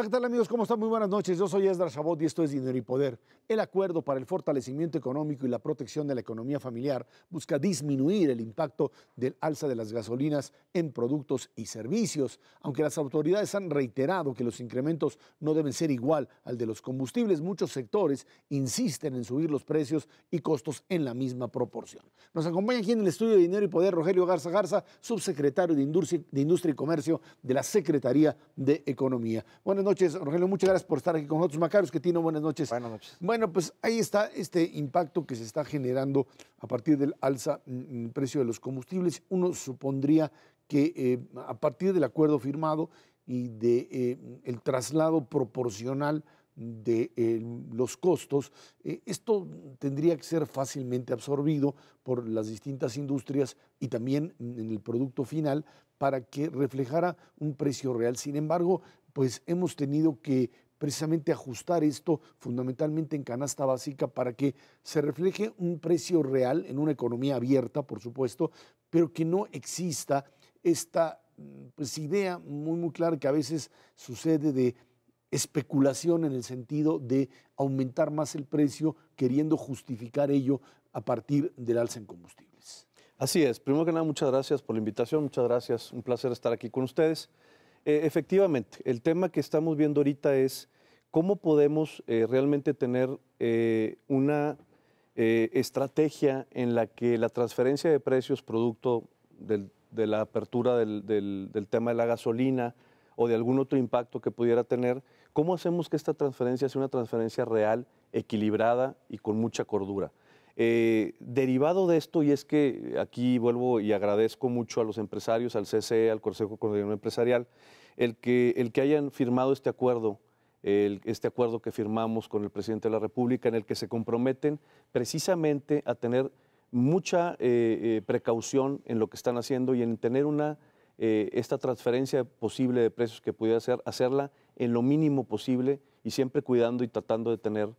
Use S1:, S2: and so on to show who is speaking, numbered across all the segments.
S1: Hola, ¿qué tal amigos? ¿Cómo están? Muy buenas noches. Yo soy Ezra Chabot y esto es Dinero y Poder. El acuerdo para el fortalecimiento económico y la protección de la economía familiar busca disminuir el impacto del alza de las gasolinas en productos y servicios, aunque las autoridades han reiterado que los incrementos no deben ser igual al de los combustibles, muchos sectores insisten en subir los precios y costos en la misma proporción. Nos acompaña aquí en el estudio de Dinero y Poder Rogelio Garza Garza, subsecretario de Industria, y Comercio de la Secretaría de Economía. Buenas noches, Rogelio. Muchas gracias por estar aquí con nosotros. Macarios, que tiene buenas noches. Buenas noches. Bueno, pues ahí está este impacto que se está generando a partir del alza en mm, el mm, precio de los combustibles. Uno supondría que eh, a partir del acuerdo firmado y de eh, traslado proporcional de eh, los costos, esto tendría que ser fácilmente absorbido por las distintas industrias y también mm, en el producto final para que reflejara un precio real. Sin embargo, pues hemos tenido que precisamente ajustar esto fundamentalmente en canasta básica para que se refleje un precio real en una economía abierta, por supuesto, pero que no exista esta mm, pues, idea muy, muy clara que a veces sucede de especulación en el sentido de aumentar más el precio queriendo justificar ello a partir del alza en
S2: combustibles. Así es. Primero que nada, muchas gracias por la invitación, muchas gracias. Un placer estar aquí con ustedes. Eh, efectivamente, el tema que estamos viendo ahorita es cómo podemos eh, realmente tener eh, una estrategia en la que la transferencia de precios producto de la apertura del tema de la gasolina o de algún otro impacto que pudiera tener, ¿cómo hacemos que esta transferencia sea una transferencia real, equilibrada y con mucha cordura? Eh, derivado de esto, y es que aquí vuelvo y agradezco mucho a los empresarios, al CCE, al Consejo Coordinador Empresarial, el que, el que hayan firmado este acuerdo, este acuerdo que firmamos con el presidente de la República, en el que se comprometen precisamente a tener mucha eh, eh, precaución en lo que están haciendo y en tener una esta transferencia posible de precios que pudiera hacer, hacerla en lo mínimo posible y siempre cuidando y tratando de tener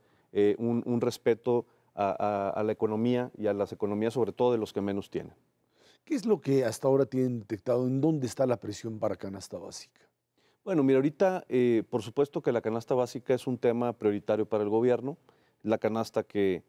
S2: un, un, respeto a, la economía y a las economías, sobre todo de los que menos tienen.
S1: ¿Qué es lo que hasta ahora tienen detectado? ¿En dónde está la presión para canasta básica?
S2: Bueno, mira, ahorita eh, por supuesto que la canasta básica es un tema prioritario para el gobierno, la canasta que,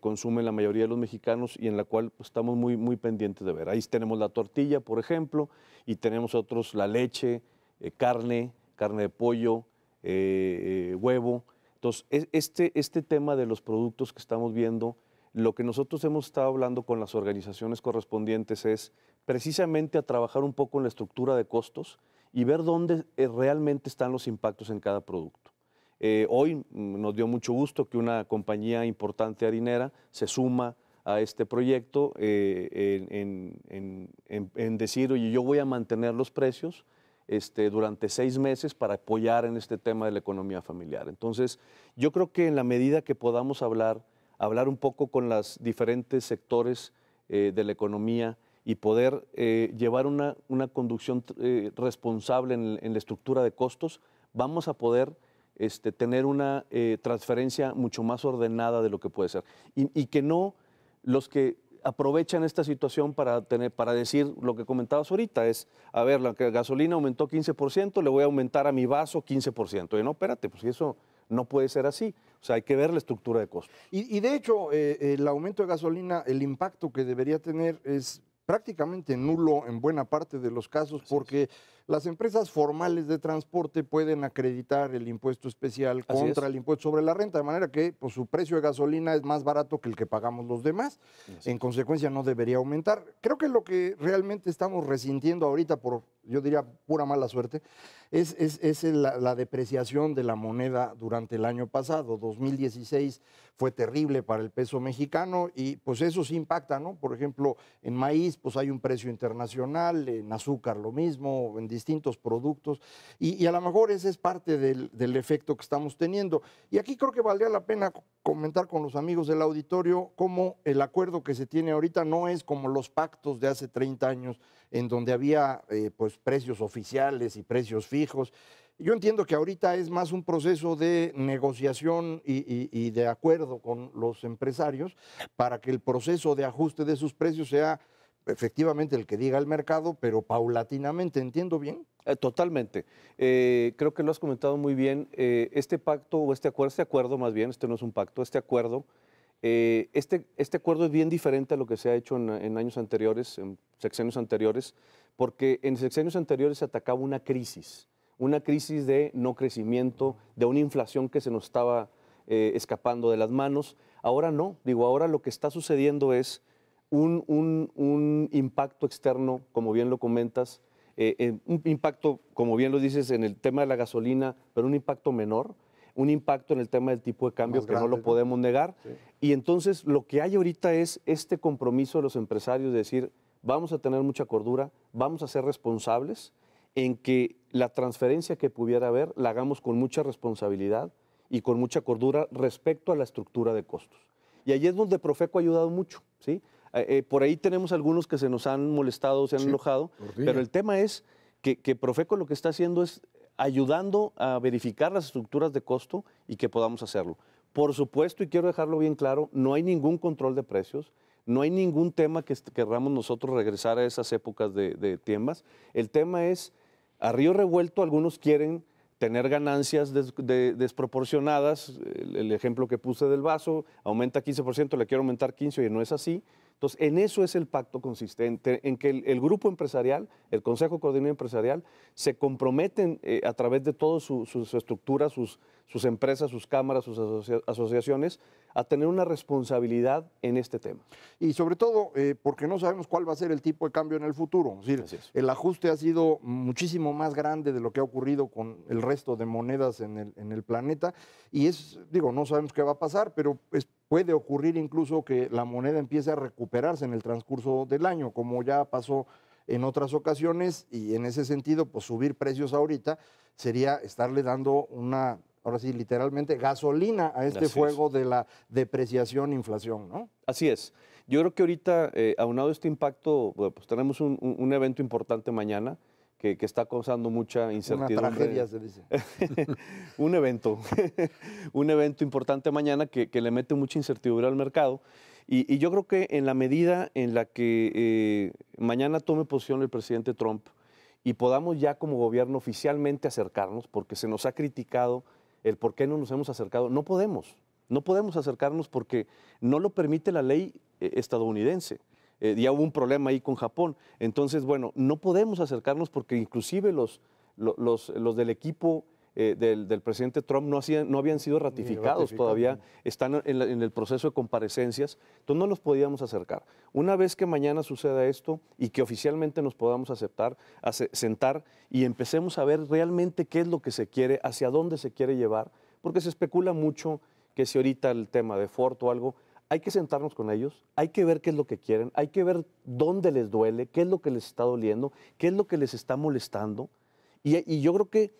S2: consume la mayoría de los mexicanos y en la cual pues, estamos muy, muy pendientes de ver. Ahí tenemos la tortilla, por ejemplo, y tenemos otros, la leche, eh, carne, carne de pollo, eh, huevo. Entonces, este, este, tema de los productos que estamos viendo, lo que nosotros hemos estado hablando con las organizaciones correspondientes es precisamente a trabajar un poco en la estructura de costos y ver dónde eh, realmente están los impactos en cada producto. Eh, hoy nos dio mucho gusto que una compañía importante harinera se suma a este proyecto eh, en, decir, oye, yo voy a mantener los precios, este, durante seis meses para apoyar en este tema de la economía familiar. Entonces, yo creo que en la medida que podamos hablar, hablar un poco con los diferentes sectores eh, de la economía y poder eh, llevar una, conducción eh, responsable en, la estructura de costos, vamos a poder este, tener una transferencia mucho más ordenada de lo que puede ser. Y, y que no los que aprovechan esta situación para, tener, para decir lo que comentabas ahorita, es, a ver, la gasolina aumentó 15%, le voy a aumentar a mi vaso 15%. Y no, espérate, pues eso no puede ser así. O sea, hay que ver la estructura de costos. Y, de hecho, eh, eh, el aumento de gasolina, el impacto que debería
S3: tener es prácticamente nulo en buena parte de los casos, porque las empresas formales de transporte pueden acreditar el impuesto especial contra el impuesto sobre la renta, de manera que pues, su precio de gasolina es más barato que el que pagamos los demás. En consecuencia, no debería aumentar. Creo que lo que realmente estamos resintiendo ahorita, por yo diría pura mala suerte, es, es, la, depreciación de la moneda durante el año pasado. 2016 fue terrible para el peso mexicano y pues eso sí impacta, ¿no? Por ejemplo, en maíz pues hay un precio internacional, en azúcar lo mismo, en distintos productos y, a lo mejor ese es parte del, efecto que estamos teniendo. Y aquí creo que valdría la pena comentar con los amigos del auditorio cómo el acuerdo que se tiene ahorita no es como los pactos de hace 30 años en donde había eh, pues precios oficiales y precios fijos. Yo entiendo que ahorita es más un proceso de negociación y, de acuerdo con los empresarios para que el proceso de ajuste de sus precios sea efectivamente el que diga el mercado, pero paulatinamente, ¿entiendo bien?
S2: Eh, totalmente. Eh, creo que lo has comentado muy bien. Eh, este pacto o este acuerdo, este acuerdo más bien, este no es un pacto, este acuerdo, este, este acuerdo es bien diferente a lo que se ha hecho en, en años anteriores, en sexenios anteriores, porque en sexenios anteriores se atacaba una crisis, una crisis de no crecimiento, de una inflación que se nos estaba escapando de las manos. Ahora no, digo, ahora lo que está sucediendo es un, impacto externo, como bien lo comentas, eh, eh, un impacto, como bien lo dices, en el tema de la gasolina, pero un impacto menor, un impacto en el tema del tipo de cambio que no lo podemos negar. Y entonces lo que hay ahorita es este compromiso de los empresarios de decir, vamos a tener mucha cordura, vamos a ser responsables en que la transferencia que pudiera haber la hagamos con mucha responsabilidad y con mucha cordura respecto a la estructura de costos. Y ahí es donde Profeco ha ayudado mucho, ¿sí? Eh, eh, por ahí tenemos algunos que se nos han molestado, se han enlojado, pero el tema es que, Profeco lo que está haciendo es ayudando a verificar las estructuras de costo y que podamos hacerlo. Por supuesto, y quiero dejarlo bien claro, no hay ningún control de precios, no hay ningún tema que querramos nosotros regresar a esas épocas de, tiembas. El tema es, a río revuelto, algunos quieren tener ganancias desproporcionadas, el, ejemplo que puse del vaso, aumenta 15%, le quiero aumentar 15% y no es así. Entonces, en eso es el pacto consistente, en que el, grupo empresarial, el Consejo Coordinador Empresarial, se comprometen eh, a través de todas su, sus estructuras, sus, empresas, sus cámaras, sus asociaciones, a tener una responsabilidad en este tema. Y sobre todo, eh, porque
S3: no sabemos cuál va a ser el tipo de cambio en el futuro. el ajuste ha sido muchísimo más grande de lo que ha ocurrido con el resto de monedas en el, en el planeta. Y es, digo, no sabemos qué va a pasar, pero es Puede ocurrir incluso que la moneda empiece a recuperarse en el transcurso del año, como ya pasó en otras ocasiones, y en ese sentido, pues subir precios ahorita sería estarle dando una, ahora sí, literalmente gasolina a este fuego de la depreciación, inflación, ¿no?
S2: Así es. Yo creo que ahorita, eh, aunado este impacto, pues tenemos un evento importante mañana que, está causando mucha incertidumbre. un evento, un evento importante mañana que, le mete mucha incertidumbre al mercado. Y, yo creo que en la medida en la que eh, mañana tome posición el presidente Trump y podamos ya como gobierno oficialmente acercarnos, porque se nos ha criticado el por qué no nos hemos acercado, no podemos, no podemos acercarnos porque no lo permite la ley eh, estadounidense. Eh, ya hubo un problema ahí con Japón. Entonces, bueno, no podemos acercarnos porque inclusive los, del equipo eh, del, presidente Trump no, no habían sido ratificados todavía, están en, el proceso de comparecencias, entonces no nos podíamos acercar. Una vez que mañana suceda esto y que oficialmente nos podamos aceptar, sentar y empecemos a ver realmente qué es lo que se quiere, hacia dónde se quiere llevar, porque se especula mucho que si ahorita el tema de Ford o algo, hay que sentarnos con ellos, hay que ver qué es lo que quieren, hay que ver dónde les duele, qué es lo que les está doliendo, qué es lo que les está molestando. Y, yo creo que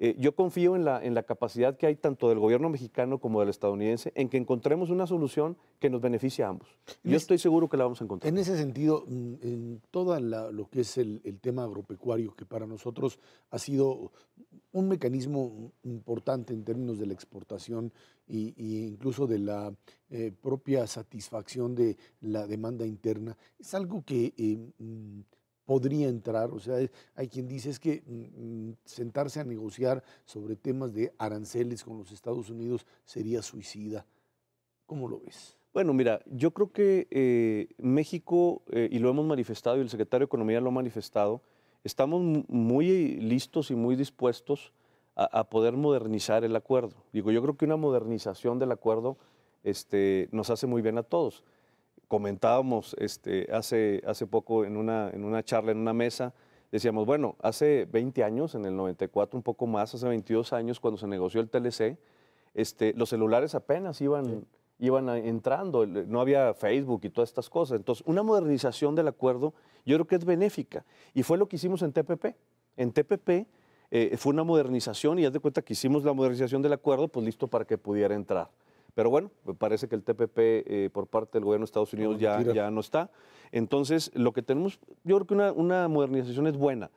S2: eh, yo confío en la, en la capacidad que hay tanto del gobierno mexicano como del estadounidense en que encontremos una solución que nos beneficie a ambos. yo estoy seguro que la vamos a encontrar.
S1: En ese sentido, mm, en todo lo que es el, tema agropecuario, que para nosotros ha sido un mecanismo importante en términos de la exportación e, incluso de la eh, propia satisfacción de la demanda interna, es algo que... Eh, mm, podría entrar. O sea, hay quien dice es que mm, mm, sentarse a negociar sobre temas de aranceles con los Estados Unidos sería suicida.
S2: ¿Cómo lo ves? Bueno, mira, yo creo que eh, México, eh, y lo hemos manifestado y el secretario de Economía lo ha manifestado, estamos muy listos y muy dispuestos a, a, poder modernizar el acuerdo. Digo, yo creo que una modernización del acuerdo este, nos hace muy bien a todos comentábamos este, hace, hace poco en una, en una charla, en una mesa, decíamos, bueno, hace 20 años, en el 94, un poco más, hace 22 años, cuando se negoció el TLC, este, los celulares apenas iban, iban entrando, no había Facebook y todas estas cosas. Entonces, una modernización del acuerdo yo creo que es benéfica. Y fue lo que hicimos en TPP. En TPP eh, fue una modernización y haz de cuenta que hicimos la modernización del acuerdo, pues listo para que pudiera entrar. Pero bueno, parece que el TPP eh, por parte del gobierno de Estados Unidos ya, ya, no está. Entonces, lo que tenemos, yo creo que una, modernización es buena.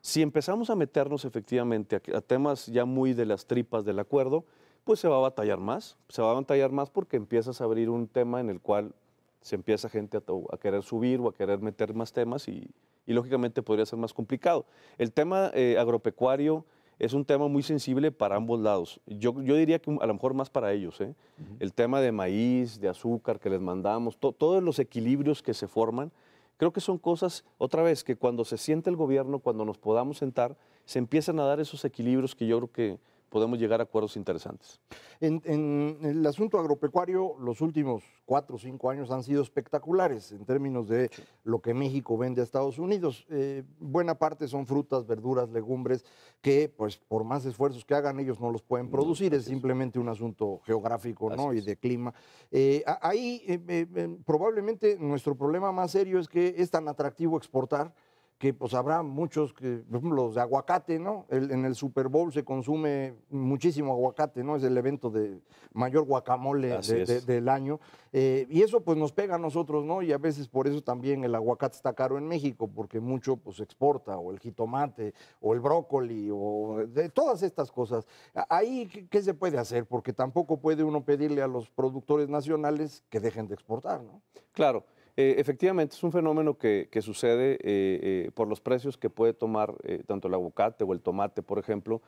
S2: Si empezamos a meternos efectivamente a, temas ya muy de las tripas del acuerdo, pues se va a batallar más. Se va a batallar más porque empiezas a abrir un tema en el cual se empieza gente a, querer subir o a querer meter más temas y, lógicamente podría ser más complicado. El tema eh, agropecuario es un tema muy sensible para ambos lados. Yo, diría que a lo mejor más para ellos. ¿eh? El tema de maíz, de azúcar que les mandamos, todos los equilibrios que se forman, creo que son cosas, otra vez, que cuando se siente el gobierno, cuando nos podamos sentar, se empiezan a dar esos equilibrios que yo creo que, podemos llegar a acuerdos interesantes.
S3: En, el asunto agropecuario, los últimos cuatro o cinco años han sido espectaculares en términos de lo que México vende a Estados Unidos. Eh, buena parte son frutas, verduras, legumbres, que pues por más esfuerzos que hagan ellos no los pueden producir, es simplemente un asunto geográfico ¿no? y de clima. Eh, ahí eh, probablemente nuestro problema más serio es que es tan atractivo exportar que pues habrá muchos, que, por ejemplo, los de aguacate, ¿no? en el Super Bowl se consume muchísimo aguacate, ¿no? Es el evento de mayor guacamole del año. Eh, y eso pues nos pega a nosotros, ¿no? Y a veces por eso también el aguacate está caro en México, porque mucho pues exporta, o el jitomate, o el brócoli, o de todas estas cosas. Ahí, ¿qué se puede hacer? Porque tampoco puede uno pedirle a los productores nacionales que dejen de exportar, ¿no?
S2: Claro. Eh, efectivamente, es un fenómeno que, sucede eh, eh, por los precios que puede tomar tanto el aguacate o el tomate, por ejemplo.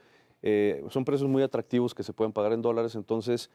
S2: son precios muy atractivos que se pueden pagar en dólares, entonces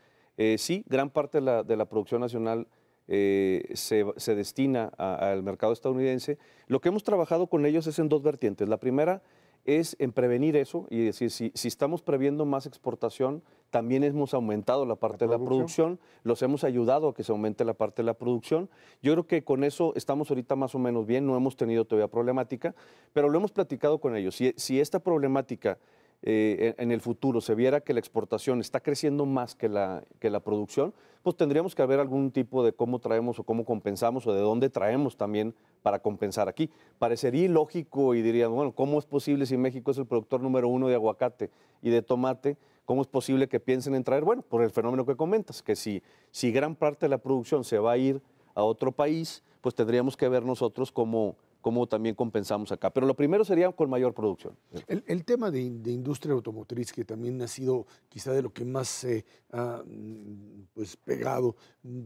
S2: sí, gran parte de la, producción nacional se, destina al mercado estadounidense. Lo que hemos trabajado con ellos es en dos vertientes. La primera es en prevenir eso y decir, si estamos previendo más exportación, también hemos aumentado la parte de la producción. los hemos ayudado a que se aumente la parte de la producción. Yo creo que con eso estamos ahorita más o menos bien, no hemos tenido todavía problemática, pero lo hemos platicado con ellos. Si, esta problemática eh, en, el futuro se viera que la exportación está creciendo más que la, que la producción, pues tendríamos que haber algún tipo de cómo traemos o cómo compensamos o de dónde traemos también para compensar aquí. Parecería ilógico y diríamos, bueno, ¿cómo es posible si México es el productor número uno de aguacate y de tomate? ¿Cómo es posible que piensen en traer? Bueno, por el fenómeno que comentas, que si, si gran parte de la producción se va a ir a otro país, pues tendríamos que ver nosotros cómo, cómo también compensamos acá. Pero lo primero sería con mayor producción.
S1: El, tema de, industria automotriz, que también ha sido quizá de lo que más se ha mm, pues, pegado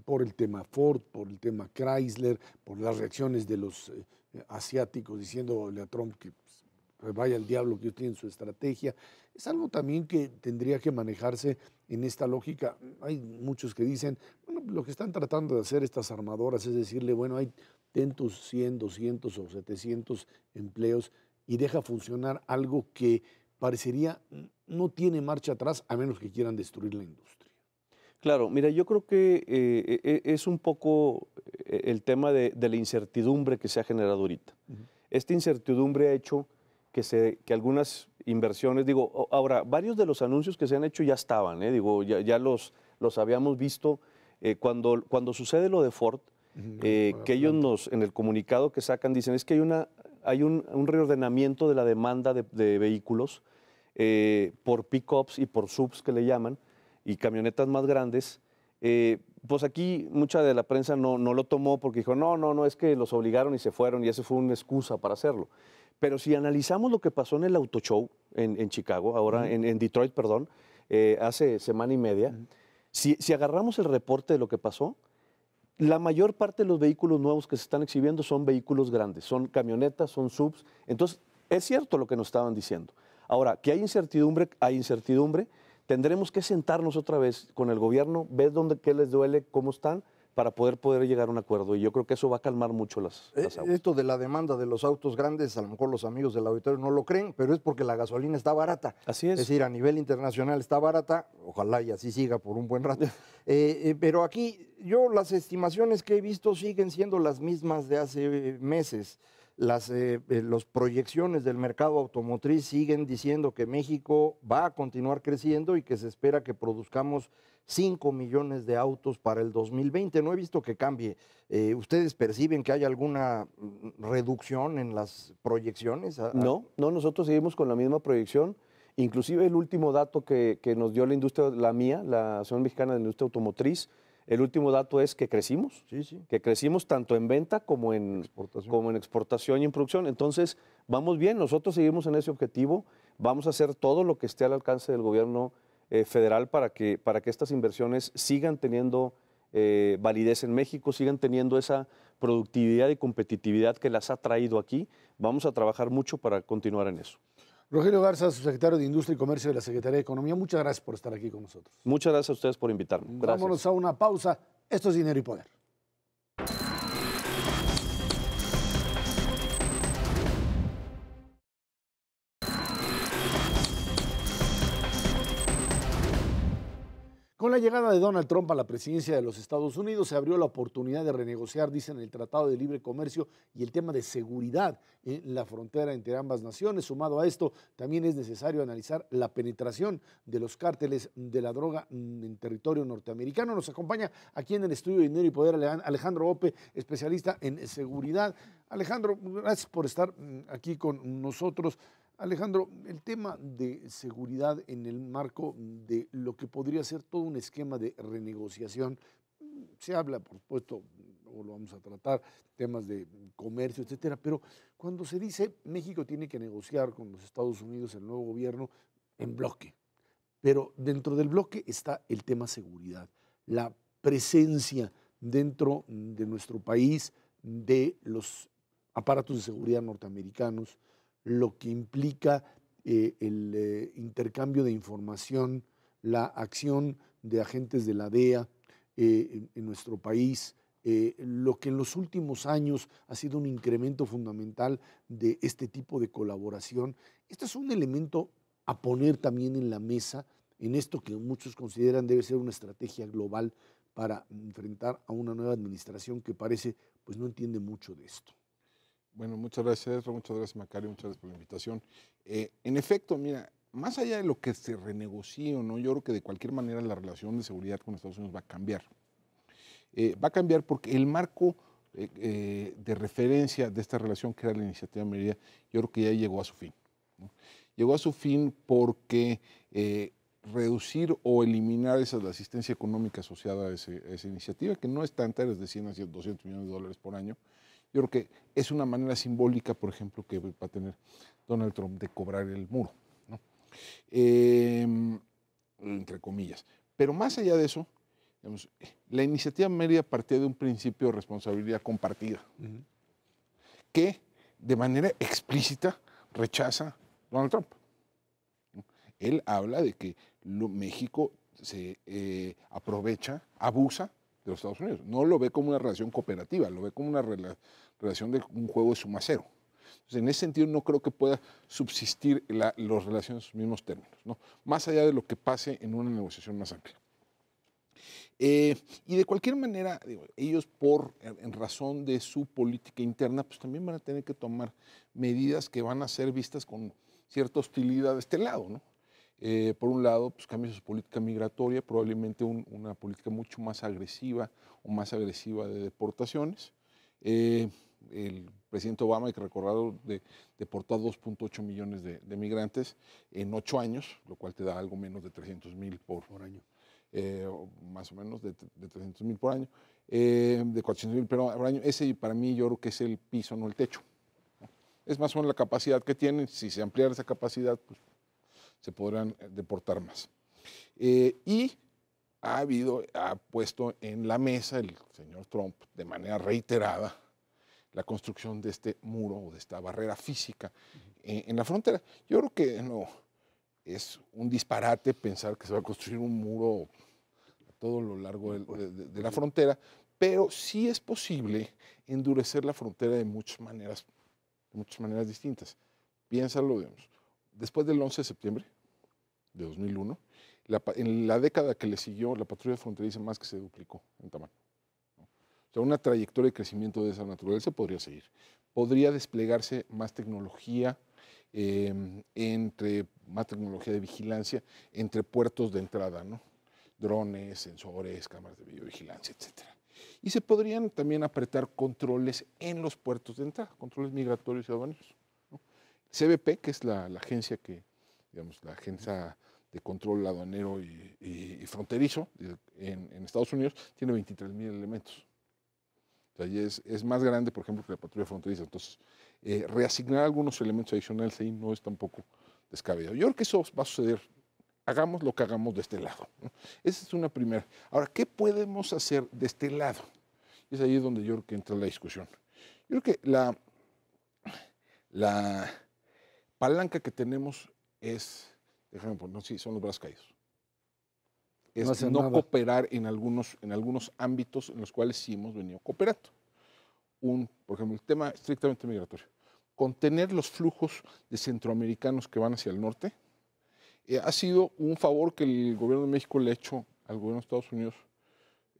S1: por el tema Ford, por el tema Chrysler, por las reacciones de los eh, asiáticos diciéndole a Trump que pues, eh, vaya el diablo que usted tienen su estrategia. Es algo también que tendría que manejarse en esta lógica. Hay muchos que dicen, bueno, lo que están tratando de hacer estas armadoras es decirle, bueno, hay tantos, 100, 200 o 700 empleos y deja funcionar algo que parecería no tiene marcha atrás a menos que quieran destruir la industria.
S2: Claro, mira, yo creo que eh, e, e, es un poco eh, el tema de, la incertidumbre que se ha generado ahorita. Esta incertidumbre ha hecho que, se, que algunas inversiones, digo, ahora, varios de los anuncios que se han hecho ya estaban, ¿eh? digo, ya, los, los habíamos visto. Eh, cuando, cuando sucede lo de Ford, eh, que ellos nos, en el comunicado que sacan, dicen es que hay, una, hay un, un reordenamiento de la demanda de, vehículos eh, por pickups y por subs que le llaman, y camionetas más grandes. pues aquí mucha de la prensa no, no lo tomó porque dijo, no, no, no, es que los obligaron y se fueron y esa fue una excusa para hacerlo. Pero si analizamos lo que pasó en el auto show en, Chicago, ahora en, Detroit, perdón, eh, hace semana y media, si, agarramos el reporte de lo que pasó, la mayor parte de los vehículos nuevos que se están exhibiendo son vehículos grandes, son camionetas, son subs. Entonces, es cierto lo que nos estaban diciendo. Ahora, que hay incertidumbre, hay incertidumbre. Tendremos que sentarnos otra vez con el gobierno, ver dónde, qué les duele, cómo están, para poder, poder llegar a un acuerdo. Y yo creo que eso va a calmar mucho las, eh,
S3: Esto de la demanda de los autos grandes, a lo mejor los amigos del auditorio no lo creen, pero es porque la gasolina está barata. Así es. decir, a nivel internacional está barata, ojalá y así siga por un buen rato. Eh, eh, pero aquí yo las estimaciones que he visto siguen siendo las mismas de hace meses las eh, eh, los proyecciones del mercado automotriz siguen diciendo que México va a continuar creciendo y que se espera que produzcamos 5 millones de autos para el 2020. No he visto que cambie. Eh, ¿Ustedes perciben que hay alguna mm, reducción en las proyecciones? No,
S2: no, nosotros seguimos con la misma proyección. Inclusive el último dato que, que nos dio la industria, la mía, la Asociación Mexicana de Industria Automotriz, el último dato es que crecimos, que crecimos tanto en venta como en, exportación. como en exportación y en producción. Entonces, vamos bien, nosotros seguimos en ese objetivo, vamos a hacer todo lo que esté al alcance del gobierno eh, federal para que, para que estas inversiones sigan teniendo eh, validez en México, sigan teniendo esa productividad y competitividad que las ha traído aquí. Vamos a trabajar mucho para continuar en eso.
S1: Rogelio Garza, subsecretario de Industria y Comercio de la Secretaría de Economía, muchas gracias por estar aquí con nosotros.
S2: Muchas gracias a ustedes por invitarme. Gracias. Vámonos
S1: a una pausa. Esto es Dinero y Poder. la llegada de Donald Trump a la presidencia de los Estados Unidos se abrió la oportunidad de renegociar, dicen, el Tratado de Libre Comercio y el tema de seguridad en la frontera entre ambas naciones. Sumado a esto, también es necesario analizar la penetración de los cárteles de la droga en territorio norteamericano. Nos acompaña aquí en el estudio de Dinero y Poder Alejandro Ope, especialista en seguridad. Alejandro, gracias por estar mm, aquí con nosotros. Alejandro, el tema de seguridad en el marco de lo que podría ser todo un esquema de renegociación, se habla, por supuesto, o lo vamos a tratar, temas de comercio, etcétera, pero cuando se dice México tiene que negociar con los Estados Unidos el nuevo gobierno en bloque, pero dentro del bloque está el tema seguridad, la presencia dentro de nuestro país de los aparatos de seguridad norteamericanos, lo que implica eh, el eh, intercambio de información, la acción de agentes de la DEA eh, en, nuestro país, lo que en los últimos años ha sido un incremento fundamental de este tipo de colaboración. Este es un elemento a poner también en la mesa en esto que muchos consideran debe ser una estrategia global
S4: para enfrentar a una nueva administración que parece pues no entiende mucho de esto. Bueno, muchas gracias, Ezra, muchas gracias, Macario, muchas gracias por la invitación. Eh, en efecto, mira, más allá de lo que se renegocie o no, yo creo que de cualquier manera la relación de seguridad con Estados Unidos va a cambiar. Eh, va a cambiar porque el marco eh, de referencia de esta relación, que era la iniciativa Merida, yo creo que ya llegó a su fin. Llegó a su fin porque reducir o eliminar esa, la asistencia económica asociada a, a, esa iniciativa, que no es tanta, es de 100 a 200 millones de dólares por año, yo creo que es una manera simbólica, por ejemplo, que va a tener Donald Trump de cobrar el muro, em, entre comillas. Pero más allá de eso, la iniciativa media partía de un principio de responsabilidad compartida, que de manera explícita rechaza Donald Trump. Él habla de que México se eh, aprovecha, abusa de los Estados Unidos. No lo ve como una relación cooperativa, lo ve como una relación de un juego de suma cero. Entonces, en ese sentido, no creo que pueda subsistir la, relaciones en los mismos términos, ¿no? más allá de lo que pase en una negociación más amplia. Eh, y de cualquier manera, ellos por en razón de su política interna, pues también van a tener que tomar medidas que van a ser vistas con cierta hostilidad de este lado, ¿no? Eh, por un lado, pues cambia su política migratoria, probablemente una política mucho más agresiva o más agresiva de deportaciones. Eh, el presidente Obama, hay que recordarlo, de, deportó a 2.8 millones de, migrantes en 8 años, lo cual te da algo menos de 300 mil por, año, eh, más o menos de, de 300 mil por año, de 400 mil por año. Ese para mí yo creo que es el piso, no el techo. Es más o menos la capacidad que tienen. Si se ampliara esa capacidad, pues se podrán eh, deportar más. Eh, y ha habido, ha puesto en la mesa el señor Trump de manera reiterada la construcción de este muro o de esta barrera física eh, en, la frontera. Yo creo que no, es un disparate pensar que se va a construir un muro a todo lo largo de, la frontera, pero sí es posible endurecer la frontera de muchas maneras, de muchas maneras distintas. Piénsalo, digamos después del 11 de septiembre de 2001, en la década que le siguió, la patrulla fronteriza más que se duplicó en tamaño. O sea, una trayectoria de crecimiento de esa naturaleza podría seguir. Podría desplegarse más tecnología, em, entre más tecnología de vigilancia, entre puertos de entrada, ¿no? drones, sensores, cámaras de videovigilancia, etc. Y se podrían también apretar controles en los puertos de entrada, controles migratorios y aduaneros. CBP, que es la, agencia que, digamos, la agencia de control aduanero y, y, fronterizo en, Estados Unidos, tiene 23 mil elementos. es, más grande, por ejemplo, que la patrulla fronteriza. Entonces, eh, reasignar algunos elementos adicionales ahí no es tampoco descabellado. Yo creo que eso va a suceder. Hagamos lo que hagamos de este lado. Esa es una primera. Ahora, ¿qué podemos hacer de este lado? Es ahí donde yo creo que entra la discusión. Yo creo que la, la palanca que tenemos es, déjame no, sí, son los brazos caídos. Es no, cooperar en algunos, en algunos ámbitos en los cuales sí hemos venido cooperando. Un, por ejemplo, el tema estrictamente migratorio. Contener los flujos de centroamericanos que van hacia el norte eh, ha sido un favor que el gobierno de México le ha hecho al gobierno de Estados Unidos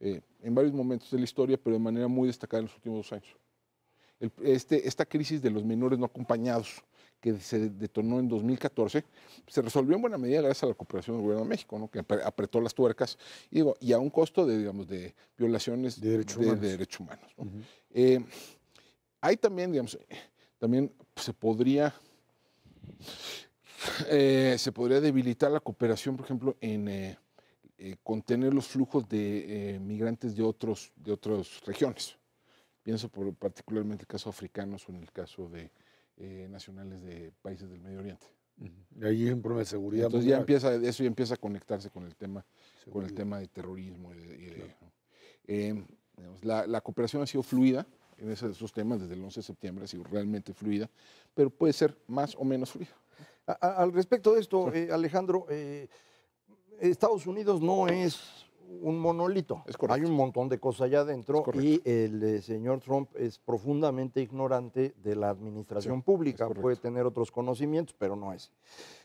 S4: eh, en varios momentos de la historia, pero de manera muy destacada en los últimos dos años. este, esta crisis de los menores no acompañados, que se detonó en 2014, se resolvió en buena medida gracias a la cooperación del gobierno de México, que apretó las tuercas y, a un costo de, digamos, de violaciones de, derechos humanos. Eh, hay también, digamos, también se podría... Eh, se podría debilitar la cooperación, por ejemplo, en eh, contener los flujos de migrantes de, otros, de otras regiones. Pienso por, particularmente el caso africano o en el caso de, eh, nacionales de países del Medio Oriente. Y ahí un problema de seguridad. Entonces ya empieza, eso ya empieza a conectarse con el tema, con el tema de terrorismo. Eh, la, cooperación ha sido fluida en esos, esos temas desde el 11 de septiembre, ha
S3: sido realmente fluida, pero puede ser más o menos fluida. al respecto de esto, eh, Alejandro, Estados Unidos no es un monolito. Hay un montón de cosas allá adentro y el eh, señor Trump es profundamente ignorante de la administración pública. Puede tener otros conocimientos, pero no es.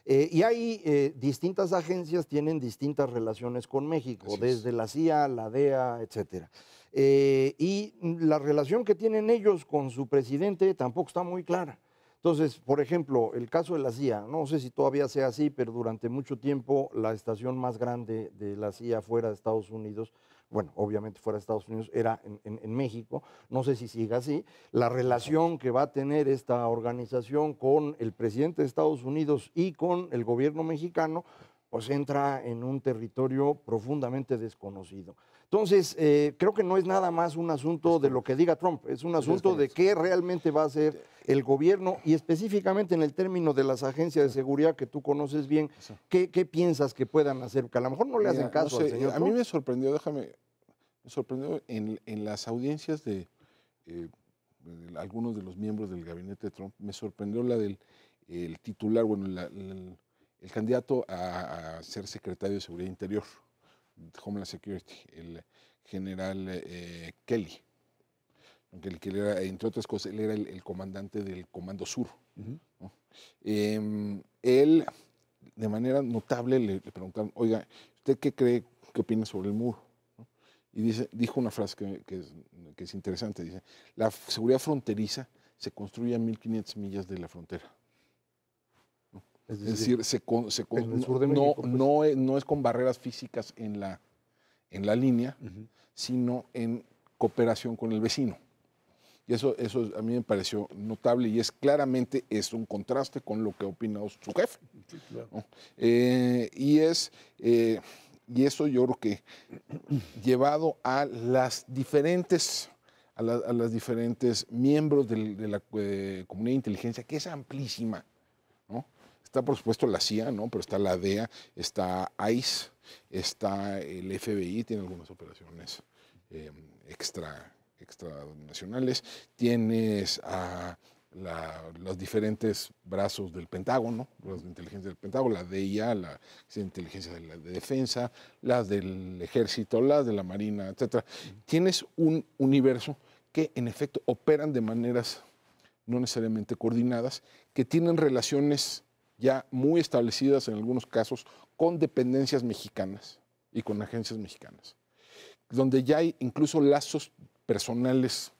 S3: Eh, y hay eh, distintas agencias tienen distintas relaciones con México, desde la CIA, la DEA, etcétera. y la relación que tienen ellos con su presidente tampoco está muy clara. Entonces, por ejemplo, el caso de la CIA, no sé si todavía sea así, pero durante mucho tiempo la estación más grande de la CIA fuera de Estados Unidos, bueno, obviamente fuera de Estados Unidos, era en, México, no sé si siga así, la relación que va a tener esta organización con el presidente de Estados Unidos y con el gobierno mexicano, pues entra en un territorio profundamente desconocido. Entonces, eh, creo que no es nada más un asunto de lo que diga Trump, es un asunto de qué realmente va a hacer el gobierno y específicamente en el término de las agencias de seguridad que tú conoces bien, ¿qué, piensas que puedan hacer? Que a lo mejor no le hacen caso al señor. A mí me sorprendió, déjame,
S4: me sorprendió en, las audiencias eh, de, algunos de los miembros del gabinete de Trump, me sorprendió la del el titular, bueno, la, el candidato a, ser secretario de Seguridad Interior, Homeland Security, el general eh, Kelly. entre otras cosas, él era el, comandante del Comando Sur. Em, él, de manera notable, le, preguntaron, oiga, ¿usted qué cree, qué opina sobre el muro? Y dice, dijo una frase que, es, que es interesante, dice, la seguridad fronteriza se construye a 1.500 millas de la frontera. Es decir, no, pues. no, es, no, es, con barreras físicas en la, en la línea, sino en cooperación con el vecino. Y eso, eso a mí me pareció notable y es claramente es un contraste con lo que ha opinado su jefe. Eh, y es eh, y eso yo creo que llevado a las diferentes a, las diferentes miembros de la eh, comunidad de inteligencia que es amplísima Está por supuesto la CIA, ¿no? Pero está la DEA, está ICE, está el FBI, tiene algunas operaciones em, extra, extranacionales. Tienes a los diferentes brazos del Pentágono, los inteligencia del Pentágono, la DIA, la, inteligencia de, la, defensa, las del ejército, las de la marina, etcétera. Tienes un universo que en efecto operan de maneras no necesariamente coordinadas, que tienen relaciones ya muy establecidas en algunos casos con dependencias mexicanas y con agencias mexicanas, donde ya hay incluso lazos personales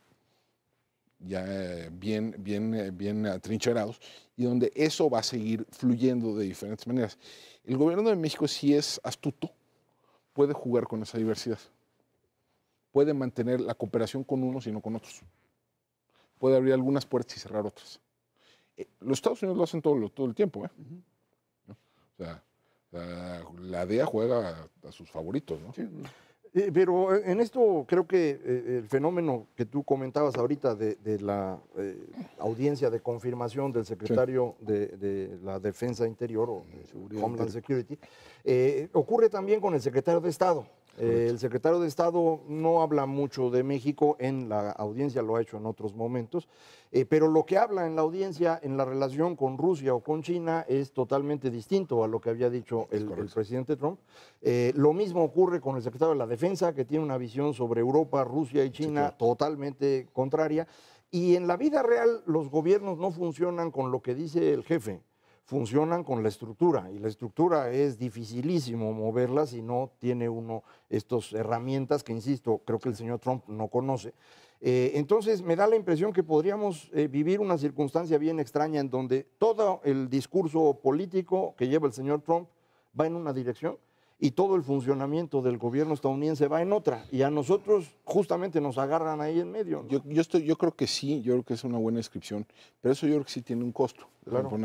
S4: ya eh, bien, bien, eh, bien atrincherados y donde eso va a seguir fluyendo de diferentes maneras. El gobierno de México, si es astuto, puede jugar con esa diversidad. Puede mantener la cooperación con unos y no con otros. Puede abrir algunas puertas y cerrar otras. Eh, los Estados Unidos lo hacen todo, todo el tiempo, ¿eh? la, DEA juega a, sus favoritos,
S3: eh, pero en esto creo que el fenómeno que tú comentabas ahorita de, la audiencia de confirmación del secretario de, la Defensa Interior o de Homeland Security ocurre también con el secretario de Estado el secretario de Estado no habla mucho de México en la audiencia, lo ha hecho en otros momentos, eh, pero lo que habla en la audiencia en la relación con Rusia o con China es totalmente distinto a lo que había dicho el, presidente Trump. Eh, lo mismo ocurre con el secretario de la Defensa, que tiene una visión sobre Europa, Rusia y China totalmente contraria. Y en la vida real los gobiernos no funcionan con lo que dice el jefe funcionan con la estructura y la estructura es dificilísimo moverla si no tiene uno estas herramientas que, insisto, creo que el señor Trump no conoce. Eh, entonces me da la impresión que podríamos eh, vivir una circunstancia bien extraña en donde todo el discurso político que lleva el señor Trump va en una dirección y todo el funcionamiento del gobierno estadounidense va en otra. Y a nosotros justamente nos agarran ahí
S4: en medio. Yo, yo, estoy, yo creo que sí, yo creo que es una buena descripción, pero eso yo creo que sí tiene un costo. Claro.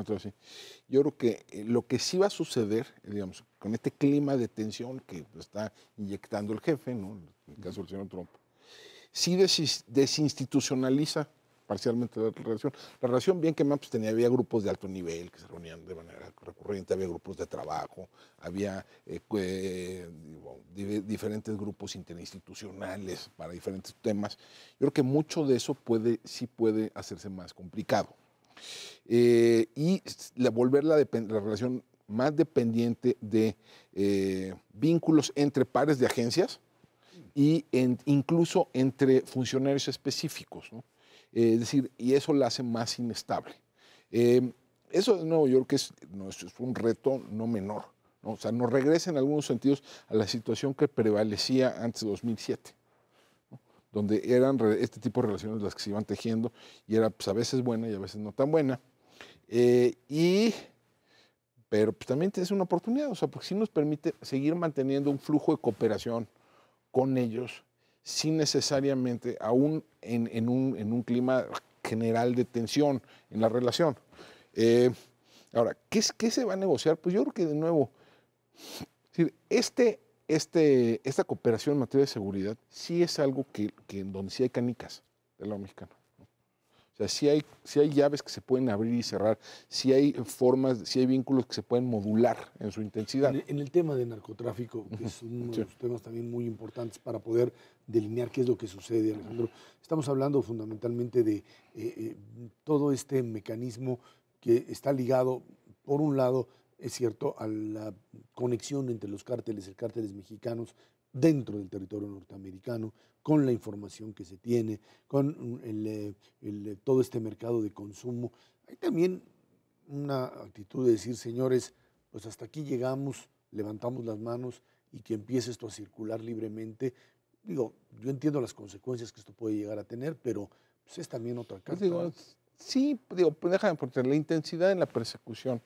S4: Yo creo que eh, lo que sí va a suceder, eh, digamos, con este clima de tensión que está inyectando el jefe, ¿no? en el caso del señor Trump, sí desinstitucionaliza parcialmente la relación. La relación bien que MAPS pues, tenía, había grupos de alto nivel que se reunían de manera recurrente, había grupos de trabajo, había eh, diferentes grupos interinstitucionales para diferentes temas. Yo creo que mucho de eso puede, sí puede hacerse más complicado. Eh, y la, volver la, relación más dependiente de eh, vínculos entre pares de agencias y incluso entre funcionarios específicos. ¿no? Eh, es decir, y eso la hace más inestable. Eh, eso de Nueva York es, un reto no menor. ¿no? O sea, nos regresa en algunos sentidos a la situación que prevalecía antes de 2007 donde eran este tipo de relaciones las que se iban tejiendo y era pues, a veces buena y a veces no tan buena. Eh, y, pero pues, también es una oportunidad, o sea, porque sí nos permite seguir manteniendo un flujo de cooperación con ellos sin necesariamente, aún en, un, clima general de tensión en la relación. Eh, ahora, ¿qué, ¿qué se va a negociar? Pues yo creo que de nuevo, este, este, esta cooperación en materia de seguridad sí es algo que, que donde sí hay canicas del lado mexicano. O sea, si hay, si hay llaves que se pueden abrir y cerrar, si hay formas, si hay vínculos que se pueden modular en su intensidad.
S1: En, el tema de narcotráfico, que es uno de los temas también muy importantes para poder delinear qué es lo que sucede, Alejandro, estamos hablando fundamentalmente de eh, eh, todo este mecanismo que está ligado, por un lado, es cierto, a la conexión entre los cárteles, el cárteles mexicanos dentro del territorio norteamericano, con la información que se tiene, con eh, todo este mercado de consumo. Hay también una actitud de decir, señores, pues hasta aquí llegamos, levantamos las manos y que empiece esto a circular libremente. Digo, yo entiendo las consecuencias que esto puede llegar a tener, pero pues, es también otra pues, carta.
S4: sí, digo, pues déjame porque la intensidad en la persecución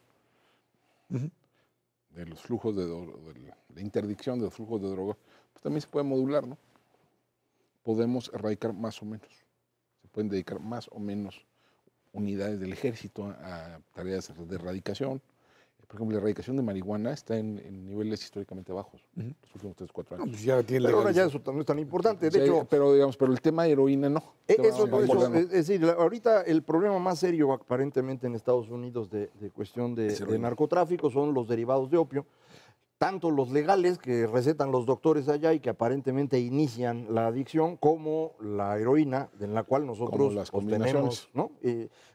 S4: de los flujos de, de la interdicción de los flujos de droga, también se puede modular, ¿no? Podemos erradicar más o menos. Se pueden dedicar más o menos unidades del ejército a, tareas de erradicación. Por ejemplo, la erradicación de marihuana está en, niveles históricamente bajos, los últimos 3, 4 años. Pues
S1: pero ahora
S3: ya eso no es tan importante. pero, digamos, pero el tema de heroína no. Eh, es decir, ahorita el problema más serio aparentemente en Estados Unidos de, cuestión de, de narcotráfico son los derivados de opio tanto los legales que recetan los doctores allá y que aparentemente inician la adicción, como la heroína, en la cual nosotros obtenemos, ¿no?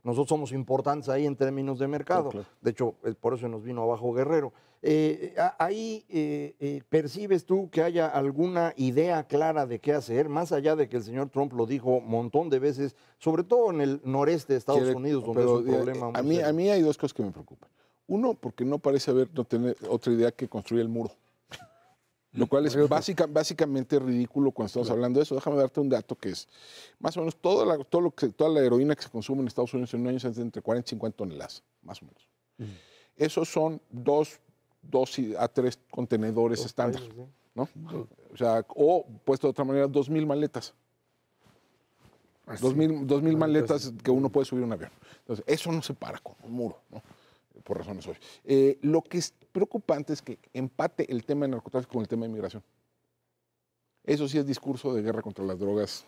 S3: nosotros somos importantes ahí en términos de mercado. De hecho, eh, por eso nos vino abajo Guerrero. Eh, ahí eh, percibes tú que haya alguna idea clara de qué hacer, más allá de que el señor Trump lo dijo un montón de veces, sobre todo en el noreste de Estados Unidos, donde es un problema. muy mí,
S4: a mí hay dos cosas que me preocupan. Uno, porque no parece haber no tener otra idea que construir el muro. Mm. Lo cual es básicamente ridículo cuando estamos hablando de eso. Déjame darte un dato que es, más o menos, toda la, todo lo que, toda la heroína que se consume en Estados Unidos en un año es entre 40 y 50 toneladas, más o menos. Mm. Esos son dos, dos a tres contenedores estándar, ¿no? O sea, o puesto de otra manera, dos mil maletas. Dos mil, maletas que uno mm. puede subir a un avión. Entonces, eso no se para con un muro, ¿no? por razones hoy. Eh, lo que es preocupante es que empate el tema de narcotráfico con el tema de inmigración. Eso sí es discurso de guerra contra las drogas.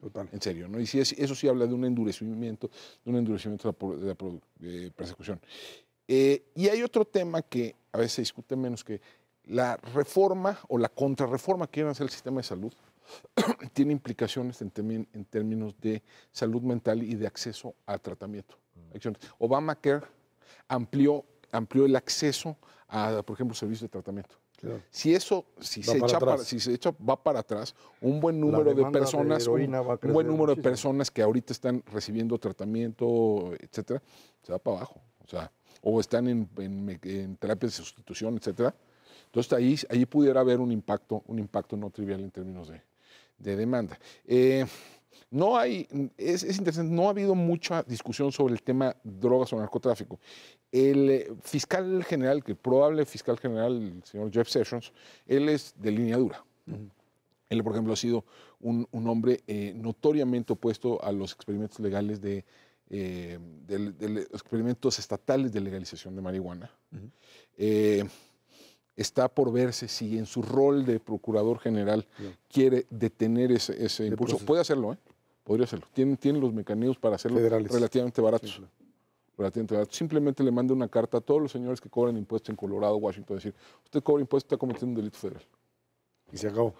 S4: Total. En serio, ¿no? Y si eso sí habla de un endurecimiento, de un endurecimiento de la, persecución. Eh, y hay otro tema que a veces se discute menos, que la reforma o la contrarreforma que iban hacer el sistema de salud tiene implicaciones en, en, términos de salud mental y de acceso a tratamiento. Mm. Obama Obamacare amplió, amplió el acceso a, por ejemplo, servicios de tratamiento. Si eso, si va se, echa para, si se echa, va para atrás, un buen número de personas, un, buen número de personas que ahorita están recibiendo tratamiento, etcétera, se va para abajo. O sea, o están en, terapias de sustitución, etcétera. Entonces ahí, ahí pudiera haber un impacto, un impacto no trivial en términos de, demanda. Eh, no hay, es, interesante, no ha habido mucha discusión sobre el tema drogas o narcotráfico. El eh, fiscal general, que el probable fiscal general, el señor Jeff Sessions, él es de línea dura. Él, por ejemplo, ha sido un, hombre eh, notoriamente opuesto a los experimentos legales de, eh, experimentos estatales de legalización de marihuana está por verse si en su rol de procurador general quiere detener ese, impulso. Puede hacerlo, ¿eh? Podría hacerlo. Tiene los mecanismos para hacerlo relativamente baratos. Simplemente le manda una carta a todos los señores que cobran impuestos en Colorado, Washington, decir, usted cobra impuestos, está cometiendo un delito federal. Y se acabó.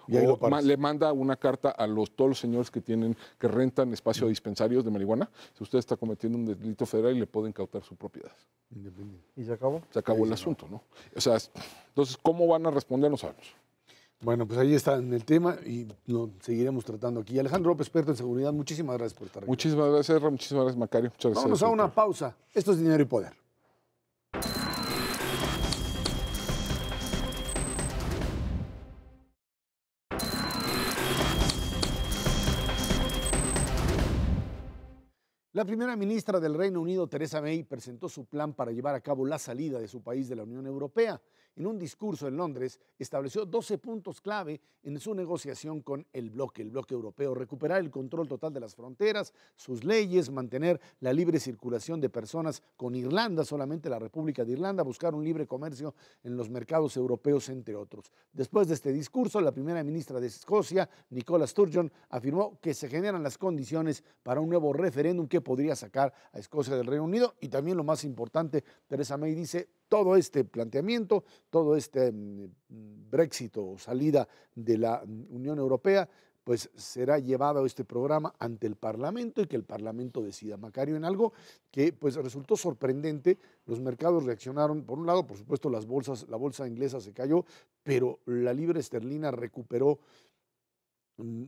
S4: le manda una carta a todos los señores que tienen, que rentan espacio a dispensarios de marihuana. Si usted está cometiendo un delito federal, y le pueden cautar su propiedad. Independiente. ¿Y se acabó? Se acabó el asunto, ¿no? O sea, entonces, ¿cómo van a responder? No sabemos.
S1: Bueno, pues ahí está en
S4: el tema y lo
S1: seguiremos tratando aquí. Alejandro López, experto en seguridad, muchísimas gracias por estar aquí.
S4: Muchísimas gracias, muchísimas gracias, Macario. Muchas Vamos a una
S1: pausa. Esto es Dinero y Poder. La primera ministra del Reino Unido, Theresa May, presentó su plan para llevar a cabo la salida de su país de la Unión Europea en un discurso en Londres, estableció 12 puntos clave en su negociación con el bloque, el bloque europeo. Recuperar el control total de las fronteras, sus leyes, mantener la libre circulación de personas con Irlanda, solamente la República de Irlanda, buscar un libre comercio en los mercados europeos, entre otros. Después de este discurso, la primera ministra de Escocia, Nicola Sturgeon, afirmó que se generan las condiciones para un nuevo referéndum que podría sacar a Escocia del Reino Unido. Y también lo más importante, Teresa May dice, todo este planteamiento, todo este mm, mm, Brexit o salida de la mm, Unión Europea, pues será llevado este programa ante el Parlamento y que el Parlamento decida, Macario, en algo que pues resultó sorprendente. Los mercados reaccionaron, por un lado, por supuesto, las bolsas, la bolsa inglesa se cayó, pero la libra esterlina recuperó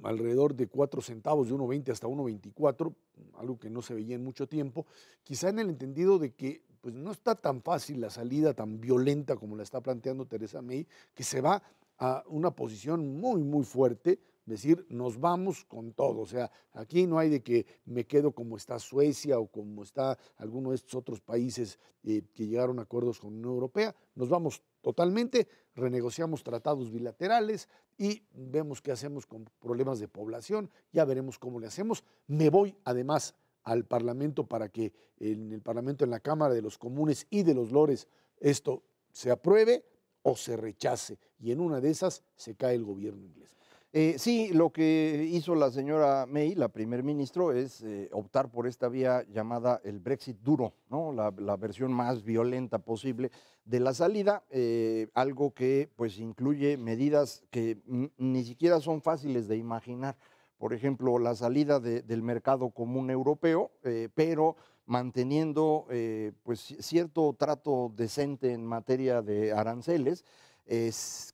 S1: alrededor de cuatro centavos, de 1,20 hasta 1,24, algo que no se veía en mucho tiempo, quizá en el entendido de que pues, no está tan fácil la salida tan violenta como la está planteando Teresa May, que se va a una posición muy, muy fuerte, decir, nos vamos con todo. O sea, aquí no hay de que me quedo como está Suecia o como está alguno de estos otros países eh, que llegaron a acuerdos con la Unión Europea. Nos vamos totalmente, renegociamos tratados bilaterales y vemos qué hacemos con problemas de población, ya veremos cómo le hacemos. Me voy además al Parlamento para que en el Parlamento, en la Cámara de los Comunes y de los Lores, esto se apruebe
S3: o se rechace. Y en una de esas se cae el gobierno inglés. Eh, sí, lo que hizo la señora May, la primer ministro, es eh, optar por esta vía llamada el Brexit duro, la, versión más violenta posible de la salida, eh, algo que pues incluye medidas que ni siquiera son fáciles de imaginar. Por ejemplo, la salida del mercado común europeo, pero manteniendo pues, cierto trato decente en materia de aranceles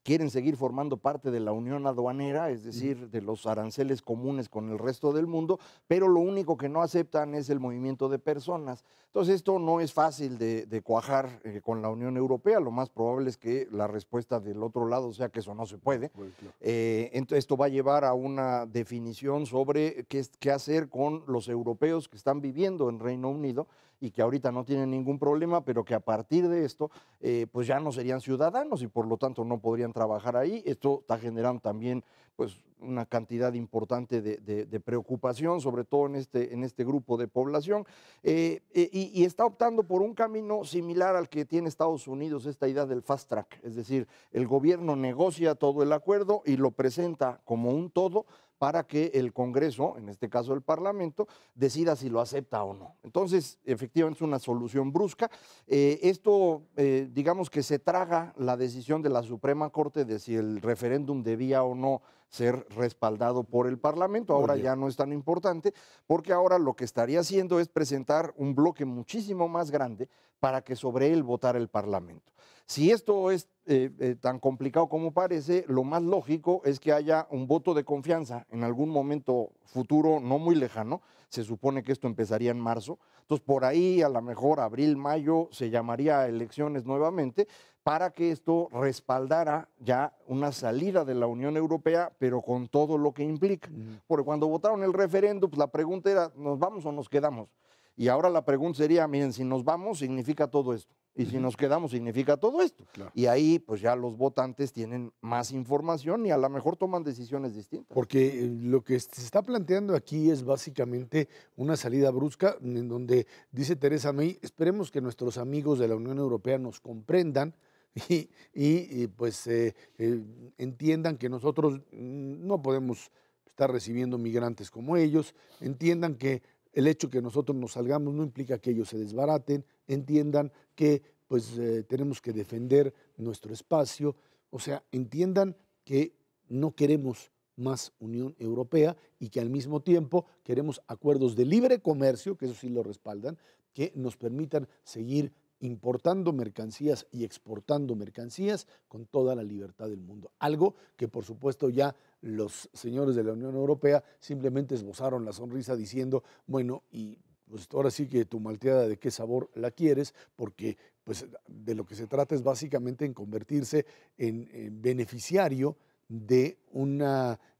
S3: quieren seguir formando parte de la unión aduanera, es decir, de los aranceles comunes con el resto del mundo, pero lo único que no aceptan es el movimiento de personas. Entonces esto no es fácil de, cuajar eh, con la Unión Europea, lo más probable es que la respuesta del otro lado sea que eso no se puede. Pues, eh, entonces esto va a llevar a una definición sobre qué, hacer con los europeos que están viviendo en Reino Unido y que ahorita no tienen ningún problema, pero que a partir de esto, eh, pues ya no serían ciudadanos y por lo tanto no podrían trabajar ahí. Esto está generando también pues, una cantidad importante de, preocupación, sobre todo en este, en este grupo de población, eh, eh, y, está optando por un camino similar al que tiene Estados Unidos, esta idea del fast track, es decir, el gobierno negocia todo el acuerdo y lo presenta como un todo para que el Congreso, en este caso el Parlamento, decida si lo acepta o no. Entonces, efectivamente es una solución brusca. Eh, esto, digamos que se traga la decisión de la Suprema Corte de si el referéndum debía o no ser respaldado por el Parlamento. Ahora ya no es tan importante porque ahora lo que estaría haciendo es presentar un bloque muchísimo más grande para que sobre él votara el Parlamento. Si esto es eh, eh, tan complicado como parece, lo más lógico es que haya un voto de confianza en algún momento futuro no muy lejano. Se supone que esto empezaría en marzo. Entonces, por ahí, a lo mejor abril, mayo, se llamaría a elecciones nuevamente, para que esto respaldara ya una salida de la Unión Europea, pero con todo lo que implica. Porque cuando votaron el referéndum, pues la pregunta era, ¿nos vamos o nos quedamos? Y ahora la pregunta sería, miren, si nos vamos significa todo esto, y si nos quedamos significa todo esto. Y ahí pues ya los votantes tienen más información y a lo mejor toman decisiones distintas. Porque eh, lo que se está planteando aquí es básicamente una salida brusca en donde
S1: dice Teresa May, esperemos que nuestros amigos de la Unión Europea nos comprendan, y, pues eh, eh, entiendan que nosotros no podemos estar recibiendo migrantes como ellos, entiendan que el hecho que nosotros nos salgamos no implica que ellos se desbaraten, entiendan que pues eh, tenemos que defender nuestro espacio, o sea, entiendan que no queremos más Unión Europea y que al mismo tiempo queremos acuerdos de libre comercio, que eso sí lo respaldan, que nos permitan seguir importando mercancías y exportando mercancías con toda la libertad del mundo. Algo que por supuesto ya los señores de la Unión Europea simplemente esbozaron la sonrisa diciendo, bueno, y pues ahora sí que tu malteada de qué sabor la quieres, porque pues de lo que se trata es básicamente en convertirse en, beneficiario de